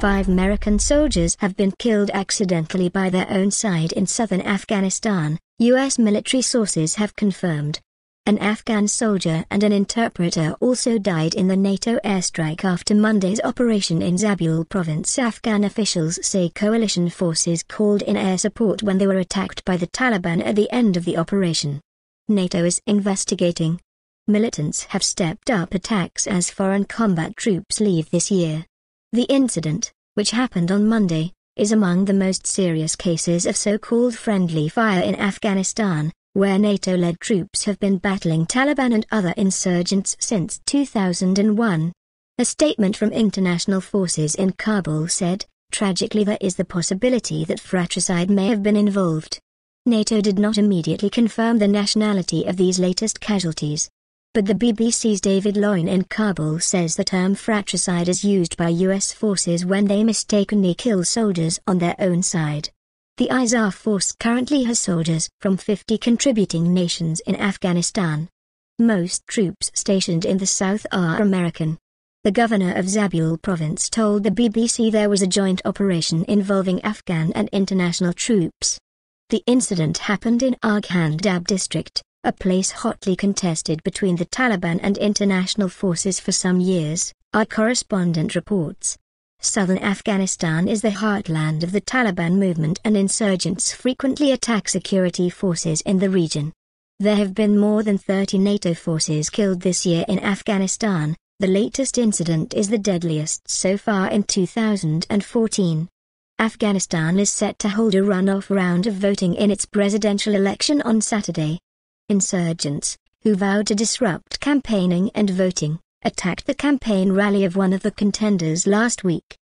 five American soldiers have been killed accidentally by their own side in southern Afghanistan, U.S. military sources have confirmed. An Afghan soldier and an interpreter also died in the NATO airstrike after Monday's operation in Zabul province. Afghan officials say coalition forces called in air support when they were attacked by the Taliban at the end of the operation. NATO is investigating. Militants have stepped up attacks as foreign combat troops leave this year. The incident, which happened on Monday, is among the most serious cases of so-called friendly fire in Afghanistan, where NATO-led troops have been battling Taliban and other insurgents since 2001. A statement from international forces in Kabul said, tragically there is the possibility that fratricide may have been involved. NATO did not immediately confirm the nationality of these latest casualties, but the BBC's David Loyn in Kabul says the term fratricide is used by US forces when they mistakenly kill soldiers on their own side. The ISAF force currently has soldiers from 50 contributing nations in Afghanistan. Most troops stationed in the south are American. The governor of Zabul province told the BBC there was a joint operation involving Afghan and international troops. The incident happened in Arghandab district a place hotly contested between the Taliban and international forces for some years, our correspondent reports. Southern Afghanistan is the heartland of the Taliban movement and insurgents frequently attack security forces in the region. There have been more than 30 NATO forces killed this year in Afghanistan, the latest incident is the deadliest so far in 2014. Afghanistan is set to hold a runoff round of voting in its presidential election on Saturday. Insurgents, who vowed to disrupt campaigning and voting, attacked the campaign rally of one of the contenders last week.